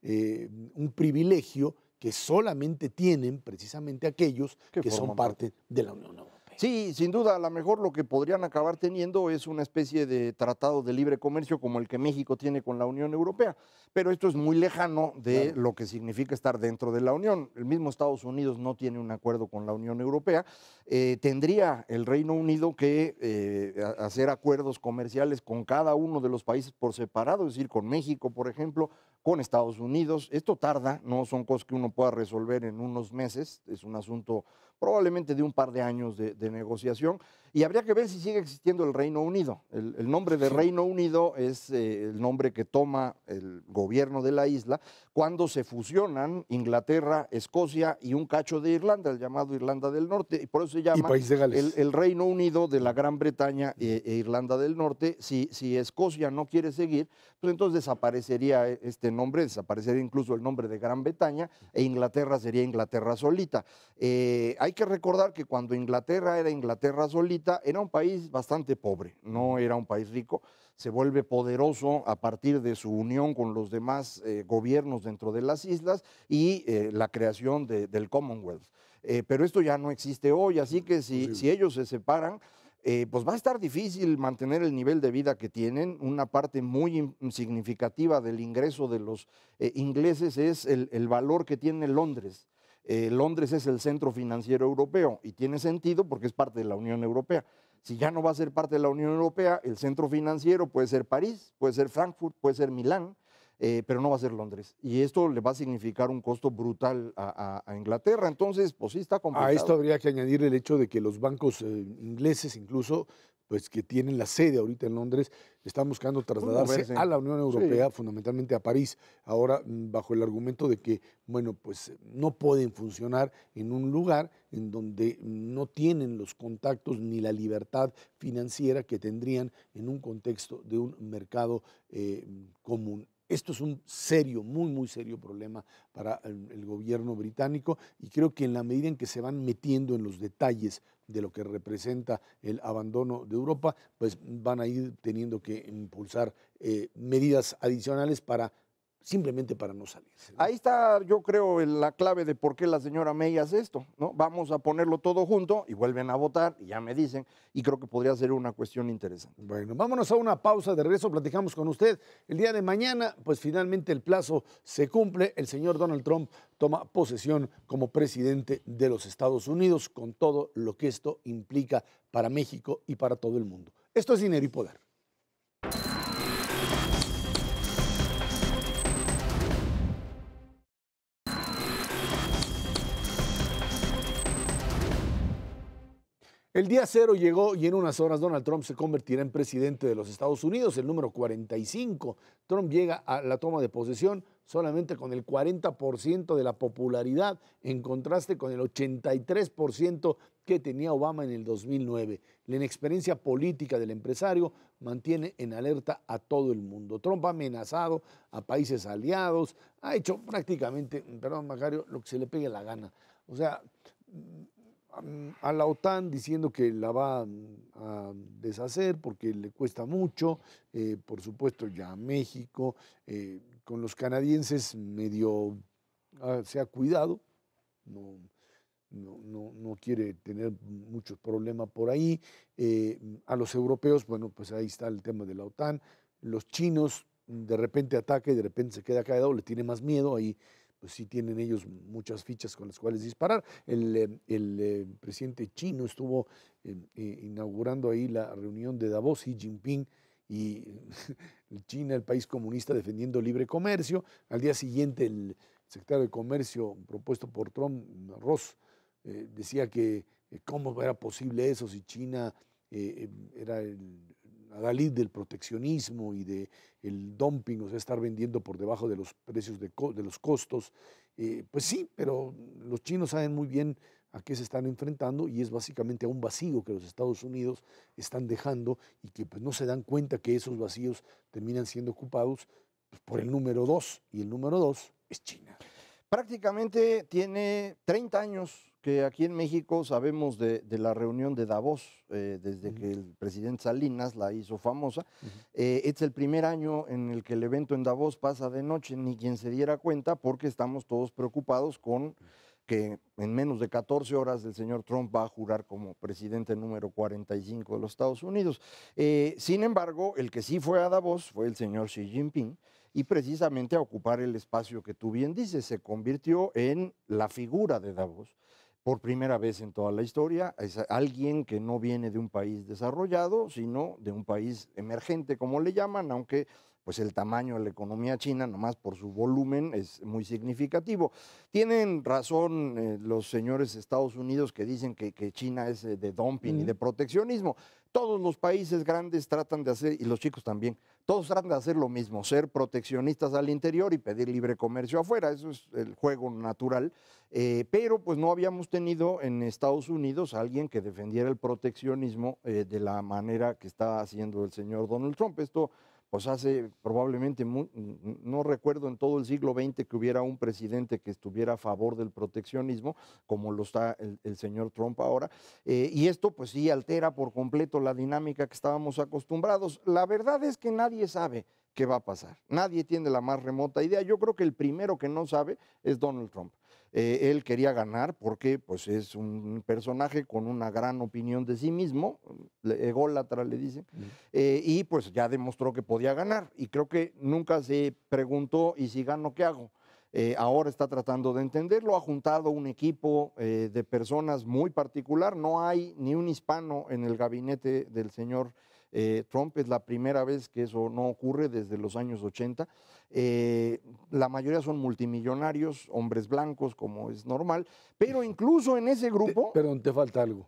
S1: eh, un privilegio que solamente
S3: tienen precisamente aquellos que son parte de la Unión Europea. Sí, sin duda, a lo mejor lo que podrían acabar teniendo es una especie de tratado de libre comercio como el que México tiene con la Unión Europea, pero esto es muy lejano de lo que significa estar dentro de la Unión. El mismo Estados Unidos no tiene un acuerdo con la Unión Europea. Eh, tendría el Reino Unido que eh, hacer acuerdos comerciales con cada uno de los países por separado, es decir, con México, por ejemplo, con Estados Unidos. Esto tarda, no son cosas que uno pueda resolver en unos meses, es un asunto probablemente de un par de años de, negociación. Y habría que ver si sigue existiendo el Reino Unido. El, nombre de Reino Unido es eh, el nombre que toma el gobierno de la isla cuando se fusionan Inglaterra, Escocia y un cacho de Irlanda, el llamado Irlanda del Norte. Y por eso se llama el, Reino Unido de la Gran Bretaña eh, e, Irlanda del Norte. Si, si Escocia no quiere seguir, pues entonces desaparecería eh, este nombre, desaparecería incluso el nombre de Gran Bretaña e Inglaterra sería Inglaterra solita. Hay que recordar que cuando Inglaterra era Inglaterra solita, era un país bastante pobre, no era un país rico. Se vuelve poderoso a partir de su unión con los demás eh, gobiernos dentro de las islas y eh, la creación del Commonwealth. Eh, pero esto ya no existe hoy, así que si, ellos se separan, pues va a estar difícil mantener el nivel de vida que tienen. Una parte muy significativa del ingreso de los ingleses es el, valor que tiene Londres eh, Londres es el centro financiero europeo y tiene sentido porque es parte de la Unión Europea. Si ya no va a ser parte de la Unión Europea, el centro financiero puede ser París, puede ser Frankfurt, puede ser Milán, eh, pero no va a ser Londres. Y esto le va a significar un costo brutal a, Inglaterra. Entonces, pues sí está complicado. A esto habría
S1: que añadir el hecho de que los bancos eh, ingleses incluso pues que tienen la sede ahorita en Londres, están buscando trasladarse a eh? la Unión Europea, fundamentalmente a París, ahora mm, bajo el argumento de que, bueno, pues no pueden funcionar en un lugar en donde no tienen los contactos ni la libertad financiera que tendrían en un contexto de un mercado eh, común. Esto es un serio, muy, muy serio problema para el, gobierno británico y creo que en la medida en que se van metiendo en los detalles de lo que representa el abandono de Europa, pues van a ir teniendo que impulsar eh, medidas adicionales para simplemente para no salirse.
S3: Ahí está, yo creo, la clave de por qué la señora May hace esto, ¿no? Vamos a ponerlo todo junto y vuelven a votar, y ya me dicen, y creo que podría ser una cuestión interesante. Bueno, vámonos a una pausa, de regreso
S1: platicamos con usted. El día de mañana, pues finalmente el plazo se cumple, el señor Donald Trump toma posesión como presidente de los Estados Unidos, con todo lo que esto implica para México y para todo el mundo. Esto es Dinero y Poder. El día cero llegó y en unas horas Donald Trump se convertirá en presidente de los Estados Unidos, el número 45. Trump llega a la toma de posesión solamente con el 40% de la popularidad, en contraste con el 83% que tenía Obama en el 2009. La inexperiencia política del empresario mantiene en alerta a todo el mundo. Trump ha amenazado a países aliados, ha hecho prácticamente, perdón Macario, lo que se le pegue la gana. O sea, a la OTAN diciendo que la va mm, a deshacer porque le cuesta mucho, eh, por supuesto ya México, eh, con los canadienses medio ah, se ha cuidado, no, no, quiere tener muchos problemas por ahí, eh, a los europeos, bueno, pues ahí está el tema de la OTAN, los chinos de repente ataca y de repente se queda caído, le tiene más miedo, ahí pues sí tienen ellos muchas fichas con las cuales disparar. El, eh, eh, presidente chino estuvo eh, inaugurando ahí la reunión de Davos, Xi Jinping y China, el país comunista defendiendo libre comercio. Al día siguiente el secretario de Comercio propuesto por Trump, Ross, decía que cómo era posible eso si China era el adalid del proteccionismo y del el dumping, o sea, estar vendiendo por debajo de los precios de, los costos. Eh, pues sí, pero los chinos saben muy bien a qué se están enfrentando y es básicamente a un vacío que los Estados Unidos están dejando y que pues, no se dan cuenta que esos vacíos
S3: terminan siendo ocupados pues, por el número dos y el número dos es China. Prácticamente tiene 30 años aquí en México sabemos de, la reunión de Davos, eh, desde que el presidente Salinas la hizo famosa. Eh, es el primer año en el que el evento en Davos pasa de noche, ni quien se diera cuenta, porque estamos todos preocupados con que en menos de 14 horas el señor Trump va a jurar como presidente número 45 de los Estados Unidos. Eh, sin embargo, el que sí fue a Davos fue el señor Xi Jinping y precisamente a ocupar el espacio que tú bien dices, se convirtió en la figura de Davos por primera vez en toda la historia, es alguien que no viene de un país desarrollado, sino de un país emergente, como le llaman, aunque pues el tamaño de la economía china, nomás por su volumen, es muy significativo. Tienen razón eh, los señores de Estados Unidos que dicen que, China es eh, de dumping y de proteccionismo. Todos los países grandes tratan de hacer, y los chicos también, todos tratan de hacer lo mismo, ser proteccionistas al interior y pedir libre comercio afuera, eso es el juego natural. Eh, pero pues no habíamos tenido en Estados Unidos a alguien que defendiera el proteccionismo de la manera que está haciendo el señor Donald Trump. Esto pues hace probablemente, no recuerdo en todo el siglo XX que hubiera un presidente que estuviera a favor del proteccionismo, como lo está el, señor Trump ahora. Eh, y esto pues sí altera por completo la dinámica que estábamos acostumbrados. La verdad es que nadie sabe qué va a pasar. Nadie tiene la más remota idea. Yo creo que el primero que no sabe es Donald Trump. Eh, él quería ganar porque pues, es un personaje con una gran opinión de sí mismo, ególatra le dicen, eh, y pues ya demostró que podía ganar. Y creo que nunca se preguntó, ¿y si gano qué hago? Eh, ahora está tratando de entenderlo, ha juntado un equipo de personas muy particular, no hay ni un hispano en el gabinete del señor eh, Trump es la primera vez que eso no ocurre desde los años 80. Eh, la mayoría son multimillonarios, hombres blancos, como es normal, pero incluso en ese grupo... perdón, te falta algo.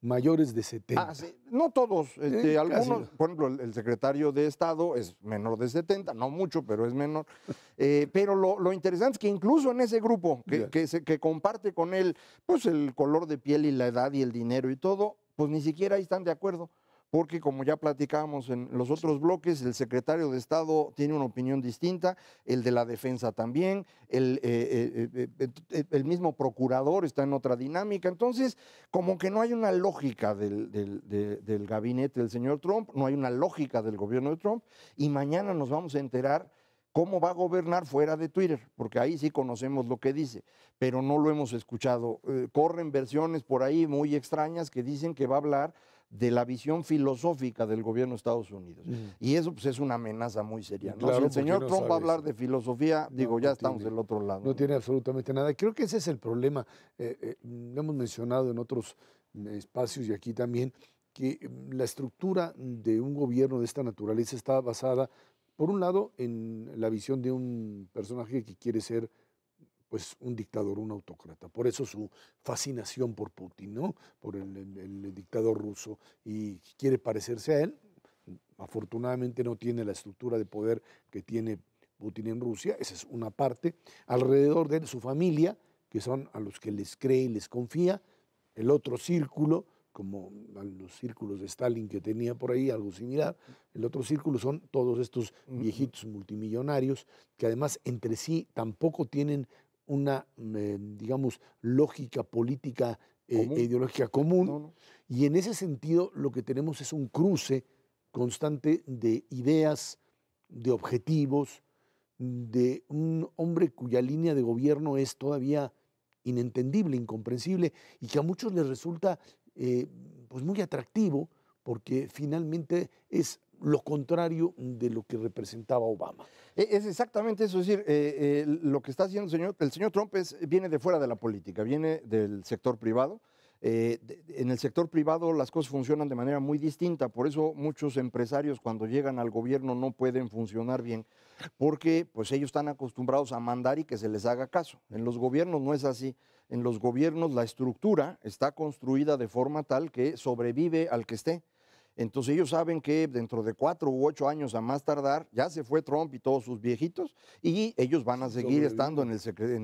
S3: Mayores de 70. Ah, no todos, eh, este, algunos, por ejemplo, el, secretario de Estado es menor de 70, no mucho, pero es menor. pero lo, interesante es que incluso en ese grupo que, que comparte con él, pues el color de piel y la edad y el dinero y todo, pues ni siquiera ahí están de acuerdo porque como ya platicábamos en los otros bloques, el secretario de Estado tiene una opinión distinta, el de la defensa también, el, eh, eh, eh, mismo procurador está en otra dinámica. Entonces, como que no hay una lógica del, gabinete del señor Trump, no hay una lógica del gobierno de Trump, y mañana nos vamos a enterar cómo va a gobernar fuera de Twitter, porque ahí sí conocemos lo que dice, pero no lo hemos escuchado. corren versiones por ahí muy extrañas que dicen que va a hablar de la visión filosófica del gobierno de Estados Unidos. Y eso pues, es una amenaza muy seria. si el señor Trump va a hablar de filosofía, digo, ya estamos del otro lado. No, tiene
S1: absolutamente nada. Creo que ese es el problema. lo eh, eh, hemos mencionado en otros mm, espacios y aquí también, que mm, la estructura de un gobierno de esta naturaleza está basada, por un lado, en la visión de un personaje que quiere ser pues un dictador, un autócrata. Por eso su fascinación por Putin, ¿no? Por el, dictador ruso y quiere parecerse a él. Afortunadamente no tiene la estructura de poder que tiene Putin en Rusia, esa es una parte. Alrededor de él, su familia, que son a los que les cree y les confía. El otro círculo, como los círculos de Stalin que tenía por ahí, algo similar. El otro círculo son todos estos viejitos multimillonarios que además entre sí tampoco tienen una, eh, digamos, lógica política e ideológica común. Y en ese sentido lo que tenemos es un cruce constante de ideas, de objetivos, de un hombre cuya línea de gobierno es todavía inentendible, incomprensible, y que a muchos les resulta eh, pues muy atractivo porque finalmente es lo contrario de lo
S3: que representaba Obama. E, es exactamente eso, es decir, eh, eh, lo que está haciendo el señor, el señor Trump es, viene de fuera de la política, viene del sector privado. Eh, en el sector privado las cosas funcionan de manera muy distinta, por eso muchos empresarios cuando llegan al gobierno no pueden funcionar bien, porque pues ellos están acostumbrados a mandar y que se les haga caso. En los gobiernos no es así, en los gobiernos la estructura está construida de forma tal que sobrevive al que esté. Entonces ellos saben que dentro de cuatro u ocho años a más tardar, ya se fue Trump y todos sus viejitos, y ellos van a seguir estando en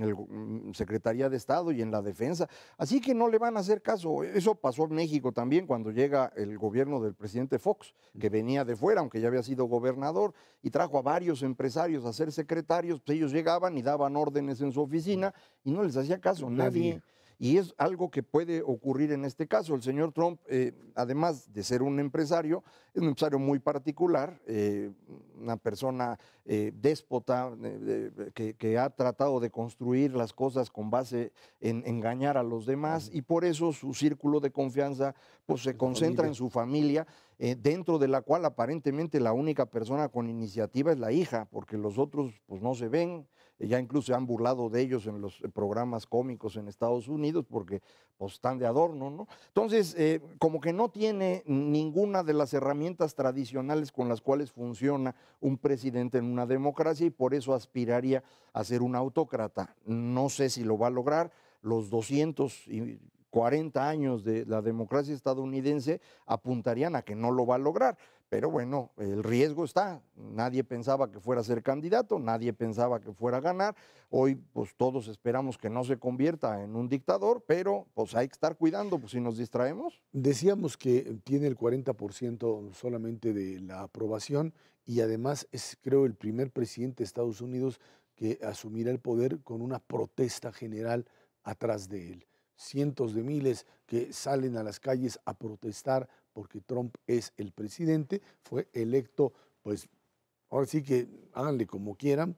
S3: el, mm, Secretaría de Estado y en la defensa. Así que no le van a hacer caso. Eso pasó en México también cuando llega el gobierno del presidente Fox, que venía de fuera, aunque ya había sido gobernador, y trajo a varios empresarios a ser secretarios. Pues ellos llegaban y daban órdenes en su oficina y no les hacía caso nadie. Y es algo que puede ocurrir en este caso. El señor Trump, eh, además de ser un empresario, es un empresario muy particular, eh, una persona eh, déspota que, ha tratado de construir las cosas con base en engañar a los demás y por eso su círculo de confianza pues, se concentra en su familia, dentro de la cual aparentemente la única persona con iniciativa es la hija, porque los otros pues, no se ven, eh, ya incluso se han burlado de ellos en los eh, programas cómicos en Estados Unidos porque pues, están de adorno, ¿no? Entonces, eh, como que no tiene ninguna de las herramientas tradicionales con las cuales funciona un presidente en una democracia y por eso aspiraría a ser un autócrata. No sé si lo va a lograr. Los 240 años de la democracia estadounidense apuntarían a que no lo va a lograr pero bueno, el riesgo está. Nadie pensaba que fuera a ser candidato, nadie pensaba que fuera a ganar. Hoy, pues todos esperamos que no se convierta en un dictador, pero pues hay que estar cuidando, pues si nos distraemos. Decíamos que tiene el 40% solamente de la aprobación y además
S1: es, creo, el primer presidente de Estados Unidos que asumirá el poder con una protesta general atrás de él. Cientos de miles que salen a las calles a protestar porque Trump es el presidente, fue electo, pues ahora sí que háganle como quieran.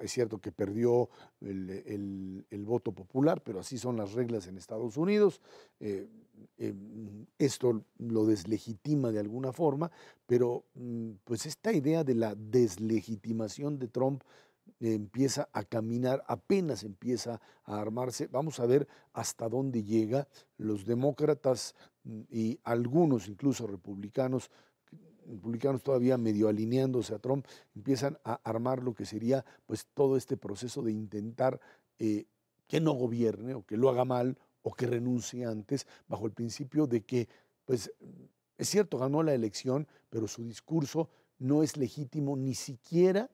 S1: Es cierto que perdió el, voto popular, pero así son las reglas en Estados Unidos. Eh, em, esto lo deslegitima de alguna forma, pero mm, pues esta idea de la deslegitimación de Trump empieza a caminar, apenas empieza a armarse. Vamos a ver hasta dónde llega. Los demócratas mm, y algunos, incluso republicanos, republicanos todavía medio alineándose a Trump, empiezan a armar lo que sería pues todo este proceso de intentar eh, que no gobierne o que lo haga mal o que renuncie antes, bajo el principio de que, pues, es cierto, ganó la elección, pero su discurso no es legítimo
S3: ni siquiera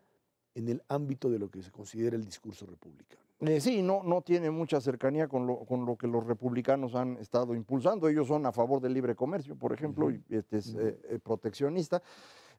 S3: en el ámbito de lo que se considera el discurso republicano. Eh, sí, no, no tiene mucha cercanía con lo, con lo que los republicanos han estado impulsando. Ellos son a favor del libre comercio, por ejemplo, y este es eh, eh, proteccionista.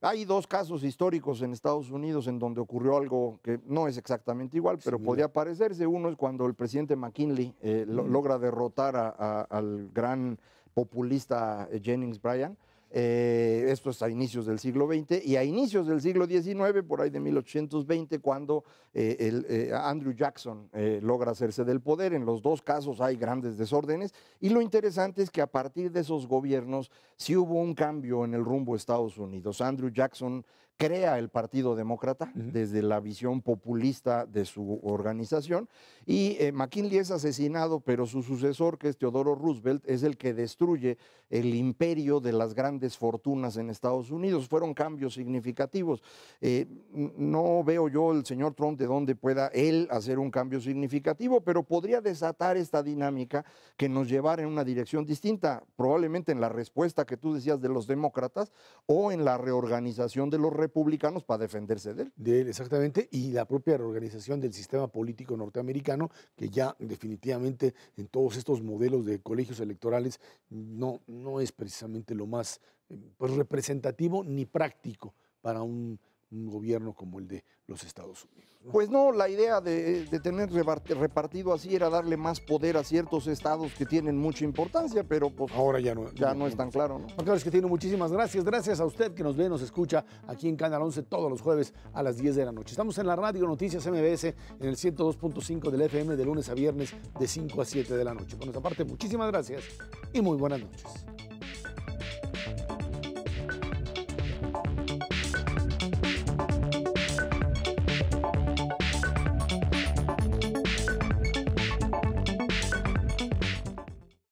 S3: Hay dos casos históricos en Estados Unidos en donde ocurrió algo que no es exactamente igual, pero podía parecerse. Uno es cuando el presidente McKinley logra derrotar al gran populista Jennings Bryan eh, esto es a inicios del siglo XX y a inicios del siglo XIX, por ahí de 1820, cuando eh, eh, Andrew Jackson logra hacerse del poder. En los dos casos hay grandes desórdenes y lo interesante es que a partir de esos gobiernos sí hubo un cambio en el rumbo de Estados Unidos. Andrew Jackson crea el Partido Demócrata desde la visión populista de su organización. Y eh, McKinley es asesinado, pero su sucesor, que es Teodoro Roosevelt, es el que destruye el imperio de las grandes fortunas en Estados Unidos. Fueron cambios significativos. Eh, no veo yo el señor Trump de dónde pueda él hacer un cambio significativo, pero podría desatar esta dinámica que nos llevara en una dirección distinta, probablemente en la respuesta que tú decías de los demócratas o en la reorganización de los republicanos republicanos para defenderse de él. De él, exactamente, y la propia reorganización del sistema político norteamericano, que
S1: ya definitivamente en todos estos modelos de colegios electorales no, no es precisamente lo más pues, representativo ni práctico para un un gobierno como el de los Estados Unidos.
S3: Pues no, la idea de, tener repartido así era darle más poder a ciertos estados que tienen mucha importancia, pero pues, ahora ya no, ya no es tan claro. ¿no?
S1: Claro, es que tiene muchísimas gracias. Gracias a usted que nos ve, nos escucha aquí en Canal 11 todos los jueves a las 10 de la noche. Estamos en la radio Noticias MBS en el 102.5 del FM de lunes a viernes de 5 a 7 de la noche. Por nuestra parte, muchísimas gracias y muy buenas noches.